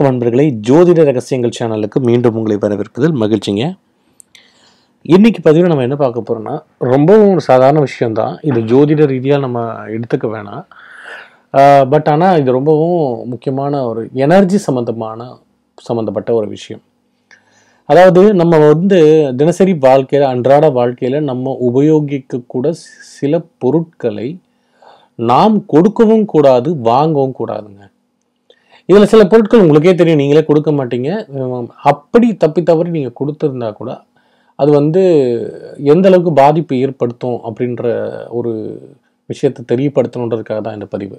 வணக்கம் நண்பர்களை ஜோதிட ரகசியங்கள் சேனலுக்கு மீண்டும் உங்களை வரவேற்பதில் மகிழ்ச்சிங்க இன்றைக்கி பதிவில் நம்ம என்ன பார்க்க போகிறோம்னா ரொம்பவும் ஒரு சாதாரண விஷயந்தான் இது ஜோதிட ரீதியாக நம்ம எடுத்துக்க வேணாம் பட் ஆனால் இது ரொம்பவும் முக்கியமான ஒரு எனர்ஜி சம்மந்தமான சம்மந்தப்பட்ட ஒரு விஷயம் அதாவது நம்ம வந்து தினசரி வாழ்க்கையில் அன்றாட வாழ்க்கையில் நம்ம உபயோகிக்கக்கூட சில பொருட்களை நாம் கொடுக்கவும் கூடாது வாங்கவும் கூடாதுங்க இதில் சில பொருட்கள் உங்களுக்கே தெரியும் நீங்களே கொடுக்க மாட்டீங்க அப்படி தப்பி தவறி நீங்கள் கொடுத்துருந்தா கூட அது வந்து எந்த அளவுக்கு பாதிப்பு ஏற்படுத்தும் அப்படின்ற ஒரு விஷயத்தை தெரியப்படுத்தணுன்றதுக்காக தான் இந்த பதிவு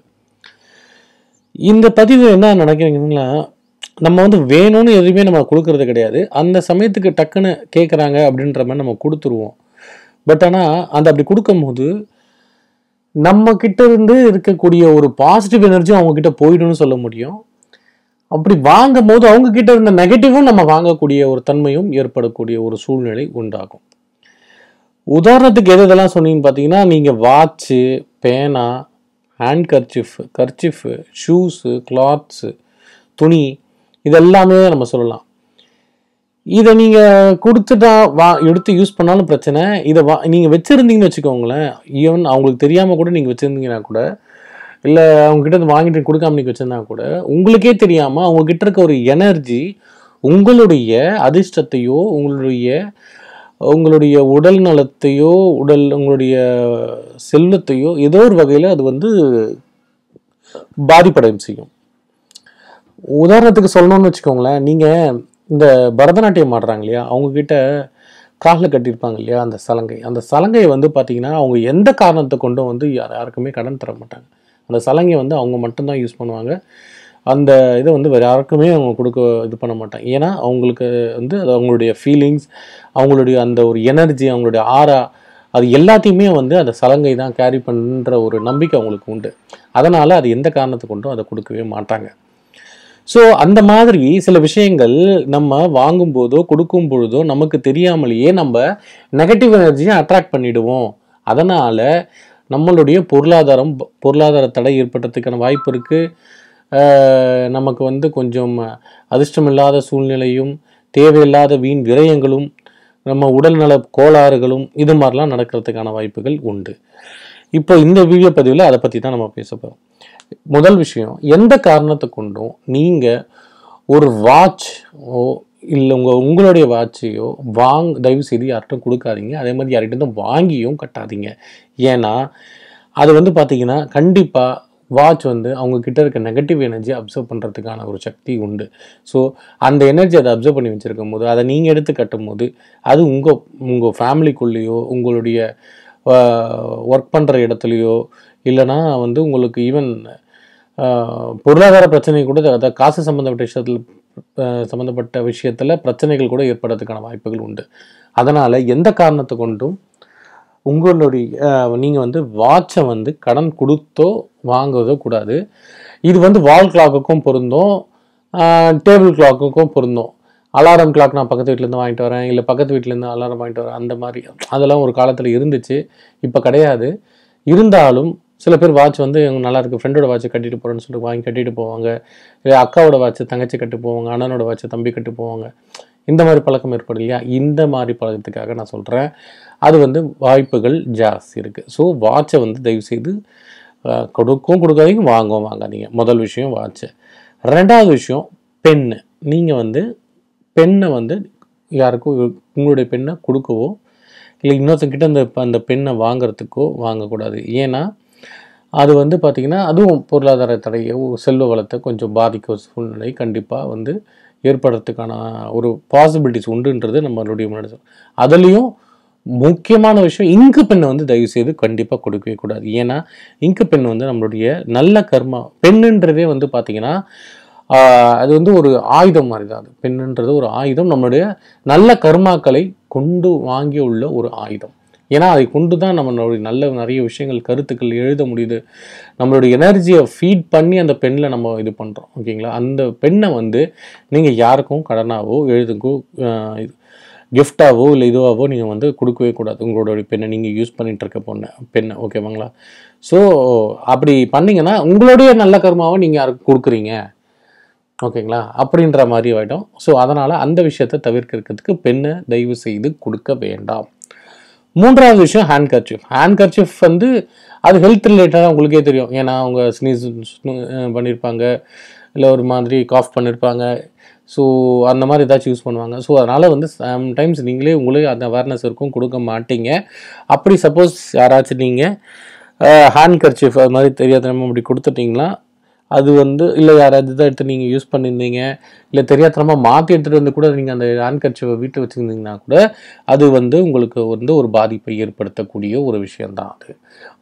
இந்த பதிவு என்ன நினைக்கிறீங்கன்னா நம்ம வந்து வேணும்னு எதுவுமே நம்ம கொடுக்கறது கிடையாது அந்த சமயத்துக்கு டக்குன்னு கேட்குறாங்க அப்படின்ற மாதிரி நம்ம கொடுத்துருவோம் பட் ஆனால் அந்த அப்படி கொடுக்கும்போது நம்ம கிட்ட இருந்து இருக்கக்கூடிய ஒரு பாசிட்டிவ் எனர்ஜி அவங்க கிட்ட போயிடும்னு சொல்ல முடியும் அப்படி வாங்கும் போது அவங்க கிட்ட இருந்த நெகட்டிவும் நம்ம வாங்கக்கூடிய ஒரு தன்மையும் ஏற்படக்கூடிய ஒரு சூழ்நிலை உண்டாகும் உதாரணத்துக்கு எது இதெல்லாம் சொன்னீங்கன்னு பார்த்தீங்கன்னா நீங்கள் வாட்ச்சு பேனா handkerchief kerchief shoes clothes துணி இதெல்லாமே நம்ம சொல்லலாம் இதை நீங்கள் கொடுத்துட்டா வா எடுத்து யூஸ் பண்ணாலும் பிரச்சனை இதை வா நீங்கள் வச்சுருந்தீங்கன்னு வச்சுக்கோங்களேன் ஈவன் அவங்களுக்கு தெரியாமல் கூட நீங்கள் வச்சுருந்தீங்கன்னா கூட இல்லை அவங்ககிட்ட இருந்து வாங்கிட்டு கொடுக்காம நீங்கள் வச்சுருந்தா கூட உங்களுக்கே தெரியாமல் அவங்கக்கிட்ட இருக்க ஒரு எனர்ஜி உங்களுடைய அதிர்ஷ்டத்தையோ உங்களுடைய உங்களுடைய உடல் நலத்தையோ உடல் உங்களுடைய செல்வத்தையோ ஏதோ ஒரு வகையில் அது வந்து பாதிப்படையும் செய்யும் உதாரணத்துக்கு சொல்லணும்னு வச்சுக்கோங்களேன் நீங்கள் இந்த பரதநாட்டியம் ஆடுறாங்க இல்லையா அவங்கக்கிட்ட காலில் கட்டியிருப்பாங்க இல்லையா அந்த சலங்கை அந்த சலங்கையை வந்து பார்த்தீங்கன்னா அவங்க எந்த காரணத்தை கொண்டும் வந்து யாருக்குமே கடன் தர மாட்டாங்க அந்த சலங்கை வந்து அவங்க மட்டும்தான் யூஸ் பண்ணுவாங்க அந்த இதை வந்து வேறு யாருக்குமே அவங்க கொடுக்க இது பண்ண மாட்டாங்க ஏன்னா அவங்களுக்கு வந்து அது அவங்களுடைய ஃபீலிங்ஸ் அவங்களுடைய அந்த ஒரு எனர்ஜி அவங்களுடைய ஆரா அது எல்லாத்தையுமே வந்து அந்த சலங்கை தான் கேரி பண்ணுற ஒரு நம்பிக்கை அவங்களுக்கு உண்டு அதனால் அது எந்த காரணத்தை கொண்டும் அதை கொடுக்கவே மாட்டாங்க ஸோ அந்த மாதிரி சில விஷயங்கள் நம்ம வாங்கும்போதோ கொடுக்கும் பொழுதோ நமக்கு தெரியாமலேயே நம்ம நெகட்டிவ் எனர்ஜியை அட்ராக்ட் பண்ணிவிடுவோம் அதனால் நம்மளுடைய பொருளாதாரம் பொருளாதார தடை ஏற்பட்டதுக்கான வாய்ப்பு இருக்குது நமக்கு வந்து கொஞ்சம் அதிர்ஷ்டமில்லாத சூழ்நிலையும் தேவையில்லாத வீண் விரயங்களும் நம்ம உடல்நல கோளாறுகளும் இது மாதிரிலாம் நடக்கிறதுக்கான வாய்ப்புகள் உண்டு இப்போ இந்த வீடியோ பதிவில் அதை பற்றி தான் நம்ம பேச போகிறோம் முதல் விஷயம் எந்த காரணத்தை கொண்டும் நீங்கள் ஒரு வாட்ச் இல்லை உங்கள் உங்களுடைய வாட்சையோ வாங் தயவு செய்து யார்கிட்டும் கொடுக்காதீங்க அதே மாதிரி யார்கிட்டும் வாங்கியும் கட்டாதீங்க ஏன்னா அது வந்து பார்த்திங்கன்னா கண்டிப்பாக வாட்ச் வந்து அவங்கக்கிட்ட இருக்க நெகட்டிவ் எனர்ஜி அப்சர்வ் பண்ணுறதுக்கான ஒரு சக்தி உண்டு ஸோ அந்த எனர்ஜி அதை அப்சர்வ் பண்ணி வச்சுருக்கும் போது அதை நீங்கள் எடுத்து கட்டும் போது அது உங்கள் உங்கள் ஃபேமிலிக்குள்ளேயோ உங்களுடைய ஒர்க் பண்ணுற இடத்துலையோ இல்லைனா வந்து உங்களுக்கு ஈவன் பொருளாதார பிரச்சனை கூட அதை காசு சம்மந்தப்பட்ட விஷயத்தில் சம்மந்தப்பட்ட விஷயத்தில் பிரச்சனைகள் கூட ஏற்படுறதுக்கான வாய்ப்புகள் உண்டு அதனால் எந்த காரணத்தை கொண்டும் உங்களுடைய நீங்கள் வந்து வாட்சை வந்து கடன் கொடுத்தோ வாங்குவதோ கூடாது இது வந்து வால் கிளாக்குக்கும் பொருந்தும் டேபிள் கிளாக்குக்கும் பொருந்தும் அலாரம் கிளாக் நான் பக்கத்து வீட்டிலேருந்து வாங்கிட்டு வரேன் இல்லை பக்கத்து வீட்டிலேருந்து அலாரம் வாங்கிட்டு வரேன் அந்த மாதிரி அதெல்லாம் ஒரு காலத்தில் இருந்துச்சு இப்போ கிடையாது இருந்தாலும் சில பேர் வாட்ச் வந்து இவங்க நல்லா இருக்குது ஃப்ரெண்டோட வாட்ச் கட்டிட்டு போகிறேன்னு சொல்லிட்டு வாங்கி கட்டிட்டு போவாங்க இல்லை அக்காவோட வாட்ச் தங்கச்சி கட்டு போவாங்க அண்ணனோட வாட்ச் தம்பி கட்டு போவாங்க இந்த மாதிரி பழக்கம் ஏற்படும் இல்லையா இந்த மாதிரி பழக்கத்துக்காக நான் சொல்கிறேன் அது வந்து வாய்ப்புகள் ஜாஸ்தி இருக்குது ஸோ வாட்சை வந்து தயவுசெய்து கொடுக்கவும் கொடுக்காதீங்க வாங்கவும் வாங்காதீங்க முதல் விஷயம் வாட்சை ரெண்டாவது விஷயம் பெண்ணு நீங்கள் வந்து பெண்ணை வந்து யாருக்கும் உங்களுடைய பெண்ணை கொடுக்கவோ இல்லை இன்னொருத்தங்கிட்ட அந்த அந்த பெண்ணை வாங்கிறதுக்கோ வாங்கக்கூடாது ஏன்னா அது வந்து பார்த்திங்கன்னா அதுவும் பொருளாதார தடையை செல்வ வளத்தை கொஞ்சம் பாதிக்க சூழ்நிலை கண்டிப்பாக வந்து ஏற்படுறதுக்கான ஒரு பாசிபிலிட்டிஸ் உண்டுன்றது நம்மளுடைய மனசு அதுலேயும் முக்கியமான விஷயம் இங்கு பெண்ணை வந்து தயவு செய்து கண்டிப்பாக கொடுக்கவே கூடாது ஏன்னா இங்கு பெண் வந்து நம்மளுடைய நல்ல கர்மா பெண்ணுன்றதே வந்து பார்த்திங்கன்னா அது வந்து ஒரு ஆயுதம் மாதிரி தான் அது பெண்ணுன்றது ஒரு ஆயுதம் நம்மளுடைய நல்ல கர்மாக்களை கொண்டு வாங்கி உள்ள ஒரு ஆயுதம் ஏன்னா அதை கொண்டு தான் நம்ம நல்ல நிறைய விஷயங்கள் கருத்துக்கள் எழுத முடியுது நம்மளுடைய எனர்ஜியை ஃபீட் பண்ணி அந்த பெண்ணில் நம்ம இது பண்ணுறோம் ஓகேங்களா அந்த பெண்ணை வந்து நீங்கள் யாருக்கும் கடனாவோ எழுதுக்கோ இது கிஃப்டாவோ இல்லை இதுவாகவோ நீங்கள் வந்து கொடுக்கவே கூடாது உங்களுடைய பெண்ணை நீங்கள் யூஸ் பண்ணிகிட்டு இருக்க பொண்ணு பெண்ணை ஓகேவாங்களா ஸோ அப்படி பண்ணிங்கன்னா உங்களுடைய நல்ல கர்மாவை நீங்கள் யாருக்கு கொடுக்குறீங்க ஓகேங்களா அப்படின்ற மாதிரி ஆகிடும் ஸோ அதனால் அந்த விஷயத்தை தவிர்க்கிறதுக்கு பெண்ணை தயவு செய்து கொடுக்க வேண்டாம் மூன்றாவது விஷயம் ஹேண்ட் கர்ச்சிஃப் ஹேண்ட் கர்ச்சிஃப் வந்து அது ஹெல்த் ரிலேட்டடாக உங்களுக்கே தெரியும் ஏன்னா அவங்க ஸ்னீஸ் பண்ணியிருப்பாங்க இல்லை ஒரு மாதிரி காஃப் பண்ணியிருப்பாங்க ஸோ அந்த மாதிரி ஏதாச்சும் யூஸ் பண்ணுவாங்க ஸோ அதனால் வந்து சம்டைம்ஸ் நீங்களே உங்களுக்கு அந்த அவேர்னஸ் இருக்கும் கொடுக்க மாட்டீங்க அப்படி சப்போஸ் யாராச்சும் நீங்கள் ஹேண்ட் கர்ச்சிஃப் அது மாதிரி தெரியாத நம்ம அப்படி கொடுத்துட்டிங்கன்னா அது வந்து இல்லை யாராவது தான் எடுத்து நீங்கள் யூஸ் பண்ணியிருந்தீங்க இல்லை தெரியாத்தனமாக மாற்றி எடுத்துகிட்டு வந்து கூட நீங்கள் அந்த ஆண்கட்சியை வீட்டு வச்சுருந்தீங்கன்னா கூட அது வந்து உங்களுக்கு வந்து ஒரு பாதிப்பை ஏற்படுத்தக்கூடிய ஒரு விஷயந்தான் அது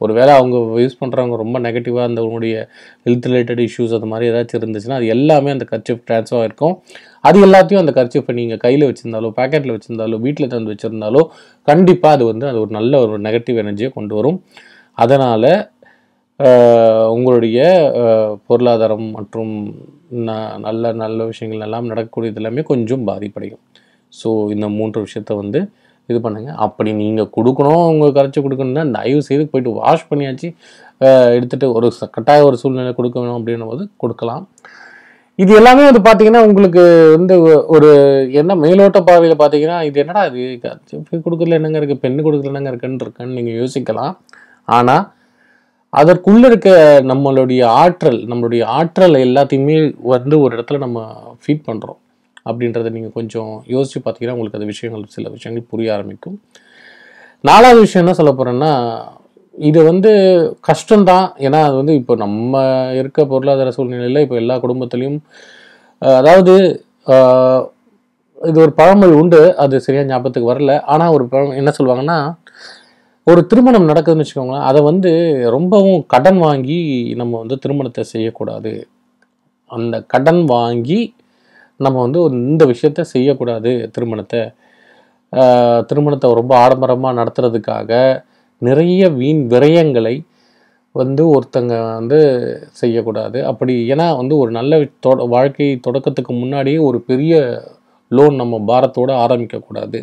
ஒரு வேளை அவங்க யூஸ் பண்ணுறவங்க ரொம்ப நெகட்டிவாக அந்த உங்களுடைய ஹெல்த் ரிலேட்டட் இஷ்யூஸ் அது மாதிரி ஏதாச்சும் இருந்துச்சுன்னா அது எல்லாமே அந்த கர்ச்சிப் ட்ரான்ஸ்ஃபர் இருக்கும் அது எல்லாத்தையும் அந்த கர்ச்சிப்பை நீங்கள் கையில் வச்சுருந்தாலோ பேக்கெட்டில் வச்சுருந்தாலோ வீட்டில் தந்து வச்சுருந்தாலோ கண்டிப்பாக அது வந்து அது ஒரு நல்ல ஒரு நெகட்டிவ் எனர்ஜியை கொண்டு வரும் அதனால் உங்களுடைய பொருளாதாரம் மற்றும் ந நல்ல நல்ல விஷயங்கள் எல்லாம் நடக்கக்கூடியது எல்லாமே கொஞ்சம் பாதிப்படையும் ஸோ இந்த மூன்று விஷயத்த வந்து இது பண்ணுங்கள் அப்படி நீங்கள் கொடுக்கணும் அவங்க கரைச்சி கொடுக்கணும்னா தயவு செய்து போயிட்டு வாஷ் பண்ணியாச்சு எடுத்துகிட்டு ஒரு கட்டாய ஒரு சூழ்நிலை கொடுக்க வேணும் அப்படின்னும் போது கொடுக்கலாம் இது எல்லாமே வந்து பார்த்தீங்கன்னா உங்களுக்கு வந்து ஒரு என்ன மேலோட்ட பார்வையில் பார்த்தீங்கன்னா இது என்னடா இது கொடுக்கல என்னங்க இருக்குது பெண்ணு கொடுக்கல என்னங்க இருக்குன்னு இருக்குன்னு நீங்கள் யோசிக்கலாம் ஆனால் அதற்குள்ளே இருக்க நம்மளுடைய ஆற்றல் நம்மளுடைய ஆற்றல் எல்லாத்தையுமே வந்து ஒரு இடத்துல நம்ம ஃபீட் பண்ணுறோம் அப்படின்றத நீங்கள் கொஞ்சம் யோசித்து பார்த்தீங்கன்னா உங்களுக்கு அது விஷயங்கள் சில விஷயங்கள் புரிய ஆரம்பிக்கும் நாலாவது விஷயம் என்ன சொல்ல போகிறேன்னா இது வந்து கஷ்டம்தான் ஏன்னா அது வந்து இப்போ நம்ம இருக்க பொருளாதார சூழ்நிலையில் இப்போ எல்லா குடும்பத்துலேயும் அதாவது இது ஒரு பழமொழி உண்டு அது சரியாக ஞாபகத்துக்கு வரல ஆனால் ஒரு பழம் என்ன சொல்லுவாங்கன்னா ஒரு திருமணம் நடக்குதுன்னு வச்சுக்கோங்களேன் அதை வந்து ரொம்பவும் கடன் வாங்கி நம்ம வந்து திருமணத்தை செய்யக்கூடாது அந்த கடன் வாங்கி நம்ம வந்து இந்த விஷயத்த செய்யக்கூடாது திருமணத்தை திருமணத்தை ரொம்ப ஆடம்பரமாக நடத்துறதுக்காக நிறைய வீண் விரயங்களை வந்து ஒருத்தங்க வந்து செய்யக்கூடாது அப்படி ஏன்னா வந்து ஒரு நல்ல வாழ்க்கை தொடக்கத்துக்கு முன்னாடியே ஒரு பெரிய லோன் நம்ம பாரத்தோடு ஆரம்பிக்கக்கூடாது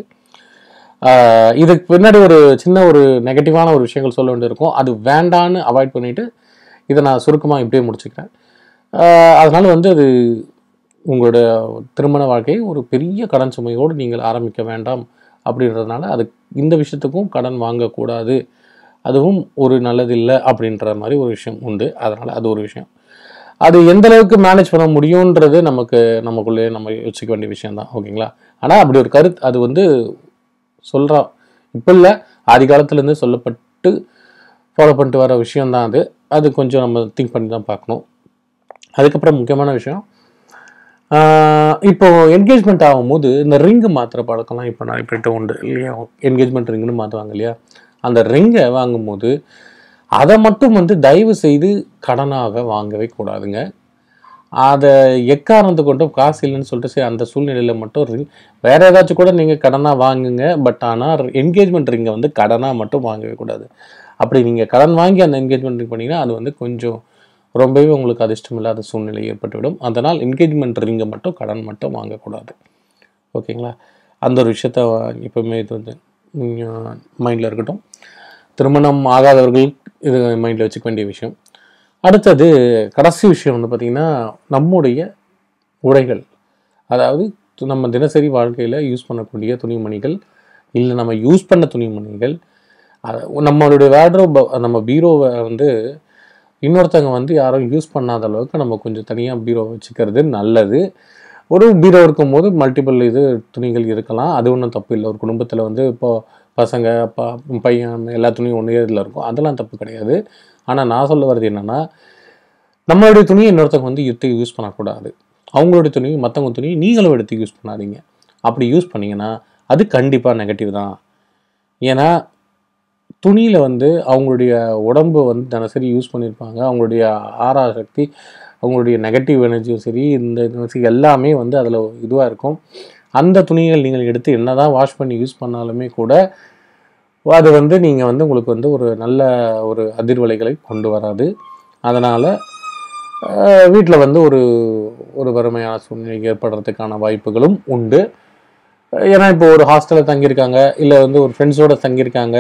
இதுக்கு பின்னாடி ஒரு சின்ன ஒரு நெகட்டிவான ஒரு விஷயங்கள் சொல்ல வேண்டியிருக்கும் அது வேண்டான்னு அவாய்ட் பண்ணிவிட்டு இதை நான் சுருக்கமாக இப்படியே முடிச்சுக்கிறேன் அதனால் வந்து அது உங்களோட திருமண வாழ்க்கையை ஒரு பெரிய கடன் சுமையோடு நீங்கள் ஆரம்பிக்க வேண்டாம் அப்படின்றதுனால அது இந்த விஷயத்துக்கும் கடன் வாங்கக்கூடாது அதுவும் ஒரு நல்லதில்லை அப்படின்ற மாதிரி ஒரு விஷயம் உண்டு அதனால் அது ஒரு விஷயம் அது எந்த அளவுக்கு மேனேஜ் பண்ண முடியுன்றது நமக்கு நமக்குள்ளே நம்ம யோசிக்க வேண்டிய விஷயம் தான் ஓகேங்களா ஆனால் அப்படி ஒரு கருத்து அது வந்து சொல்கிறோம் இப்போ இல்லை ஆதி காலத்துலேருந்து சொல்லப்பட்டு ஃபாலோ பண்ணிட்டு வர விஷயந்தான் அது அது கொஞ்சம் நம்ம திங்க் பண்ணி தான் பார்க்கணும் அதுக்கப்புறம் முக்கியமான விஷயம் இப்போ என்கேஜ்மெண்ட் ஆகும்போது இந்த ரிங்கு மாற்றுற பழக்கம்லாம் இப்போ நான் இப்போ உண்டு இல்லையா என்கேஜ்மெண்ட் ரிங்னு மாற்றுவாங்க இல்லையா அந்த ரிங்கை வாங்கும்போது அதை மட்டும் வந்து தயவு செய்து கடனாக வாங்கவே கூடாதுங்க அதை எக்காரணத்து கொண்டும் காசு இல்லைன்னு சொல்லிட்டு சரி அந்த சூழ்நிலையில் மட்டும் ரிங் வேறு ஏதாச்சும் கூட நீங்கள் கடனாக வாங்குங்க பட் ஆனால் என்கேஜ்மெண்ட் ரிங்கை வந்து கடனாக மட்டும் வாங்கவே கூடாது அப்படி நீங்கள் கடன் வாங்கி அந்த என்கேஜ்மெண்ட் ரிங் பண்ணிங்கன்னா அது வந்து கொஞ்சம் ரொம்பவே உங்களுக்கு அதிர்ஷ்டம் இல்லாத சூழ்நிலை ஏற்பட்டுவிடும் அதனால் என்கேஜ்மெண்ட் ரிங்கை மட்டும் கடன் மட்டும் வாங்கக்கூடாது ஓகேங்களா அந்த ஒரு விஷயத்த எப்பவுமே இது வந்து மைண்டில் இருக்கட்டும் திருமணம் ஆகாதவர்கள் இது மைண்டில் வச்சுக்க வேண்டிய விஷயம் அடுத்தது கடைசி விஷயம் வந்து பார்த்திங்கன்னா நம்முடைய உடைகள் அதாவது நம்ம தினசரி வாழ்க்கையில் யூஸ் பண்ணக்கூடிய துணிமணிகள் இல்லை நம்ம யூஸ் பண்ண துணிமணிகள் நம்மளுடைய வேட்ரோ நம்ம பீரோவை வந்து இன்னொருத்தவங்க வந்து யாரும் யூஸ் பண்ணாத அளவுக்கு நம்ம கொஞ்சம் தனியாக பீரோ வச்சுக்கிறது நல்லது ஒரு பீரோ இருக்கும்போது மல்டிபிள் இது துணிகள் இருக்கலாம் அது ஒன்றும் தப்பு இல்லை ஒரு குடும்பத்தில் வந்து இப்போது பசங்க அப்பா பையன் எல்லா துணியும் ஒன்றே இதில் இருக்கும் அதெல்லாம் தப்பு கிடையாது ஆனால் நான் சொல்ல வர்றது என்னென்னா நம்மளுடைய துணியை இன்னொருத்தவங்க வந்து யுத்தி யூஸ் பண்ணக்கூடாது அவங்களுடைய துணியும் மற்றவங்க துணியும் நீங்களும் எடுத்து யூஸ் பண்ணாதீங்க அப்படி யூஸ் பண்ணிங்கன்னா அது கண்டிப்பாக நெகட்டிவ் தான் ஏன்னா துணியில் வந்து அவங்களுடைய உடம்பு வந்து தினசரி யூஸ் பண்ணியிருப்பாங்க அவங்களுடைய ஆறா சக்தி அவங்களுடைய நெகட்டிவ் எனர்ஜியும் சரி இந்த எல்லாமே வந்து அதில் இதுவாக இருக்கும் அந்த துணிகள் நீங்கள் எடுத்து என்ன தான் வாஷ் பண்ணி யூஸ் பண்ணாலுமே கூட அது வந்து நீங்கள் வந்து உங்களுக்கு வந்து ஒரு நல்ல ஒரு அதிர்வலைகளை கொண்டு வராது அதனால் வீட்டில் வந்து ஒரு ஒரு வறுமையான சூழ்நிலை ஏற்படுறதுக்கான வாய்ப்புகளும் உண்டு ஏன்னா இப்போ ஒரு ஹாஸ்டலில் தங்கியிருக்காங்க இல்லை வந்து ஒரு ஃப்ரெண்ட்ஸோடு தங்கியிருக்காங்க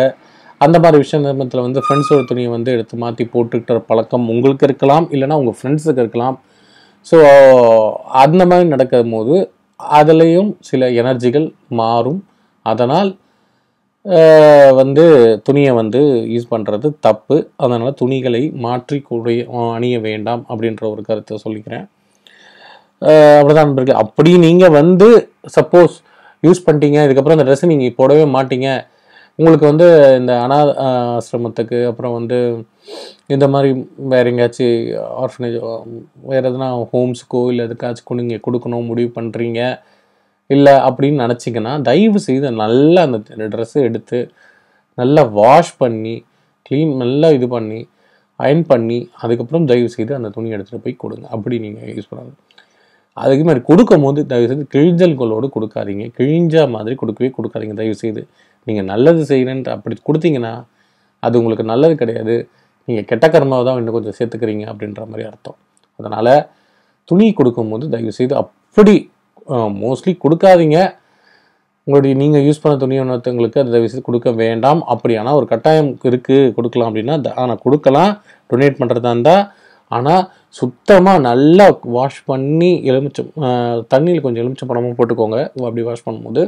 அந்த மாதிரி விஷயத்தில் வந்து ஃப்ரெண்ட்ஸோட துணியை வந்து எடுத்து மாற்றி போட்டுக்கிட்ட பழக்கம் உங்களுக்கு இருக்கலாம் இல்லைனா உங்கள் ஃப்ரெண்ட்ஸுக்கு இருக்கலாம் ஸோ அந்த மாதிரி நடக்கும் போது அதுலேயும் சில எனர்ஜிகள் மாறும் அதனால் வந்து துணியை வந்து யூஸ் பண்ணுறது தப்பு அதனால் துணிகளை மாற்றி கூடிய அணிய வேண்டாம் அப்படின்ற ஒரு கருத்தை சொல்லிக்கிறேன் அப்படிதான் நண்பர்கள் அப்படி நீங்கள் வந்து சப்போஸ் யூஸ் பண்ணிட்டீங்க இதுக்கப்புறம் அந்த ட்ரெஸ்ஸை நீங்கள் போடவே மாட்டீங்க உங்களுக்கு வந்து இந்த அனாத ஆசிரமத்துக்கு அப்புறம் வந்து இந்த மாதிரி வேறு எங்கேயாச்சும் ஆர்ஃபனேஜ் வேறு எதுனா ஹோம்ஸுக்கோ இல்லை எதுக்காச்சுக்கும் நீங்கள் கொடுக்கணும் முடிவு பண்ணுறீங்க இல்லை அப்படின்னு நினச்சிங்கன்னா தயவு செய்து நல்லா அந்த ட்ரெஸ்ஸை எடுத்து நல்லா வாஷ் பண்ணி க்ளீன் நல்லா இது பண்ணி அயன் பண்ணி அதுக்கப்புறம் தயவு செய்து அந்த துணி எடுத்துகிட்டு போய் கொடுங்க அப்படி நீங்கள் யூஸ் பண்ணுங்கள் அதுக்கு மாதிரி கொடுக்கும்போது தயவு செய்து கிழிஞ்சல்களோடு கொடுக்காதீங்க கிழிஞ்ச மாதிரி கொடுக்கவே கொடுக்காதீங்க தயவு செய்து நீங்கள் நல்லது செய்கிறேன்ட்டு அப்படி கொடுத்தீங்கன்னா அது உங்களுக்கு நல்லது கிடையாது நீங்கள் கெட்ட கர்மாவை தான் இன்னும் கொஞ்சம் சேர்த்துக்கிறீங்க அப்படின்ற மாதிரி அர்த்தம் அதனால் துணி கொடுக்கும்போது தயவு செய்து அப்படி மோஸ்ட்லி கொடுக்காதீங்க உங்களுடைய நீங்கள் யூஸ் பண்ண துணி ஒன்றவங்களுக்கு அது தயவுசெய்து செய்து கொடுக்க வேண்டாம் அப்படியானால் ஒரு கட்டாயம் இருக்குது கொடுக்கலாம் அப்படின்னா ஆனால் கொடுக்கலாம் டொனேட் பண்ணுறதா இருந்தால் ஆனால் சுத்தமாக நல்லா வாஷ் பண்ணி எலுமிச்சம் தண்ணியில் கொஞ்சம் எலுமிச்சம் பழமும் போட்டுக்கோங்க அப்படி வாஷ் பண்ணும்போது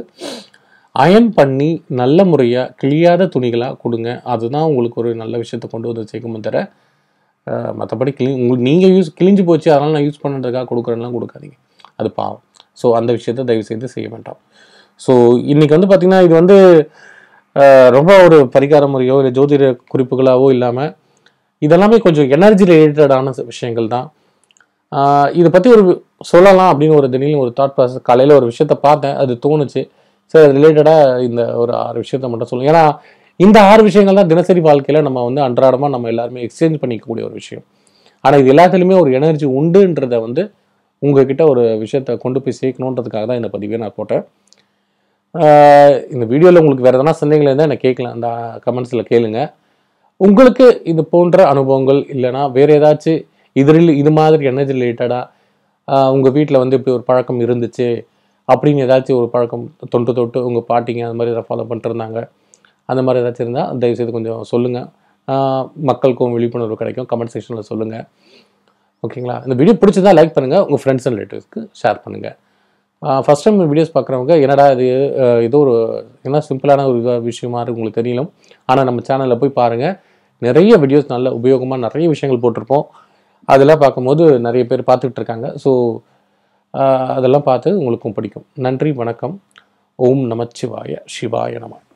அயன் பண்ணி நல்ல முறையாக கிளியாத துணிகளாக கொடுங்க அதுதான் உங்களுக்கு ஒரு நல்ல விஷயத்தை கொண்டு வந்து சேர்க்குமே தர மற்றபடி கிளி உங்களுக்கு நீங்கள் யூஸ் கிழிஞ்சு போச்சு அதனால் நான் யூஸ் பண்ணுறதுக்காக கொடுக்குறேன்லாம் கொடுக்காதீங்க அது பாவம் ஸோ அந்த விஷயத்த தயவு செய்து செய்ய வேண்டாம் ஸோ இன்றைக்கி வந்து பார்த்திங்கன்னா இது வந்து ரொம்ப ஒரு பரிகார முறையோ இல்லை ஜோதிட குறிப்புகளாகவோ இல்லாமல் இதெல்லாமே கொஞ்சம் எனர்ஜி ரிலேட்டடான விஷயங்கள் தான் இதை பற்றி ஒரு சொல்லலாம் அப்படின்னு ஒரு திடீர்னு ஒரு தாட் ப்ராசஸ் காலையில் ஒரு விஷயத்த பார்த்தேன் அது தோணுச்சு சரி அது ரிலேட்டடாக இந்த ஒரு ஆறு விஷயத்த மட்டும் சொல்லுங்கள் ஏன்னா இந்த ஆறு விஷயங்கள் தான் தினசரி வாழ்க்கையில் நம்ம வந்து அன்றாடமாக நம்ம எல்லாருமே எக்ஸ்சேஞ்ச் பண்ணிக்கக்கூடிய ஒரு விஷயம் ஆனால் இது எல்லாத்துலேயுமே ஒரு எனர்ஜி உண்டுன்றத வந்து உங்ககிட்ட ஒரு விஷயத்த கொண்டு போய் சேர்க்கணுன்றதுக்காக தான் இந்த பதிவே நான் போட்டேன் இந்த வீடியோவில் உங்களுக்கு வேறு எதனா சந்தேகங்கள் இருந்தால் என்னை கேட்கலாம் அந்த கமெண்ட்ஸில் கேளுங்கள் உங்களுக்கு இது போன்ற அனுபவங்கள் இல்லைனா வேறு ஏதாச்சும் இதில் இது மாதிரி எனர்ஜி ரிலேட்டடாக உங்கள் வீட்டில் வந்து இப்படி ஒரு பழக்கம் இருந்துச்சு அப்படின்னு ஏதாச்சும் ஒரு பழக்கம் தொன்று தொட்டு உங்கள் பாட்டிங்க அது மாதிரி ஃபாலோ பண்ணிட்டுருந்தாங்க அந்த மாதிரி ஏதாச்சும் இருந்தால் தயவுசெய்து கொஞ்சம் சொல்லுங்கள் மக்களுக்கும் விழிப்புணர்வு கிடைக்கும் கமெண்ட் செக்ஷனில் சொல்லுங்கள் ஓகேங்களா இந்த வீடியோ பிடிச்சதா லைக் பண்ணுங்கள் உங்கள் ஃப்ரெண்ட்ஸ் அண்ட் ரிலேட்டிவ்ஸ்க்கு ஷேர் பண்ணுங்கள் ஃபஸ்ட் டைம் வீடியோஸ் பார்க்குறவங்க என்னடா இது இது ஒரு என்ன சிம்பிளான ஒரு விஷயமா இருக்குது உங்களுக்கு தெரியலும் ஆனால் நம்ம சேனலில் போய் பாருங்கள் நிறைய வீடியோஸ் நல்ல உபயோகமாக நிறைய விஷயங்கள் போட்டிருப்போம் அதெல்லாம் பார்க்கும்போது நிறைய பேர் பார்த்துக்கிட்டு இருக்காங்க ஸோ அதெல்லாம் பார்த்து உங்களுக்கும் பிடிக்கும் நன்றி வணக்கம் ஓம் நமச்சிவாய சிவாய நமா